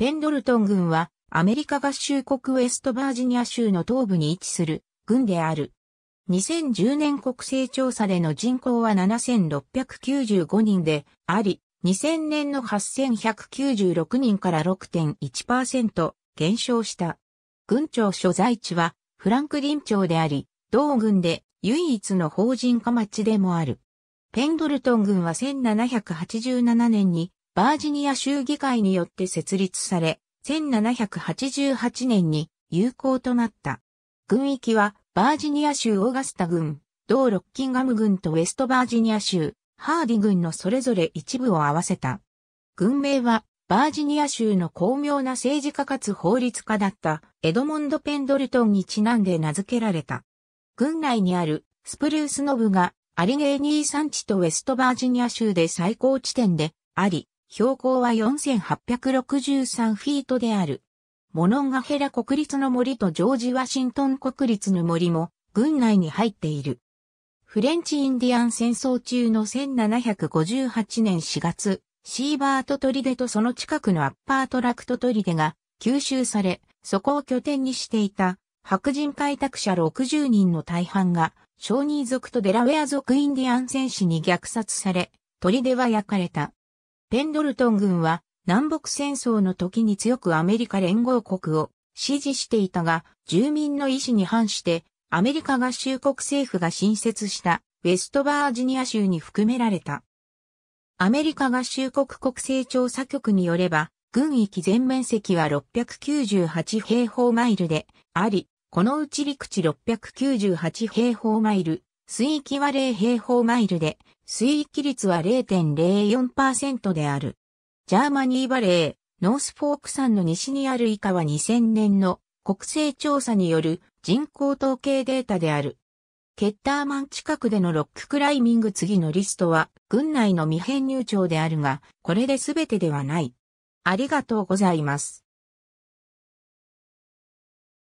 ペンドルトン軍はアメリカ合衆国ウェストバージニア州の東部に位置する軍である。2010年国勢調査での人口は7695人であり、2000年の8196人から6.1%減少した。軍庁所在地はフランクリン庁であり、同軍で唯一の法人化町でもある。ペンドルトン軍は1787年にバージニア州議会によって設立され、1788年に有効となった。軍域は、バージニア州オーガスタ軍、同ロッキンガム軍とウェストバージニア州、ハーディ軍のそれぞれ一部を合わせた。軍名は、バージニア州の巧妙な政治家かつ法律家だったエドモンド・ペンドルトンにちなんで名付けられた。軍内にあるスプルースノブがアリゲーニー山地とウェストバージニア州で最高地点であり、標高は4863フィートである。モノンガヘラ国立の森とジョージ・ワシントン国立の森も軍内に入っている。フレンチ・インディアン戦争中の1758年4月、シーバートトリデとその近くのアッパートラクトトリデが吸収され、そこを拠点にしていた白人開拓者60人の大半が小人族とデラウェア族インディアン戦士に虐殺され、砦は焼かれた。ペンドルトン軍は南北戦争の時に強くアメリカ連合国を支持していたが、住民の意思に反してアメリカ合衆国政府が新設したウェストバージニア州に含められた。アメリカ合衆国国勢調査局によれば、軍域全面積は698平方マイルであり、このうち陸地698平方マイル、水域は0平方マイルで、水域率は0.04%である。ジャーマニーバレー、ノースフォーク山の西にある以下は2000年の国勢調査による人口統計データである。ケッターマン近くでのロッククライミング次のリストは、軍内の未編入庁であるが、これで全てではない。ありがとうございます。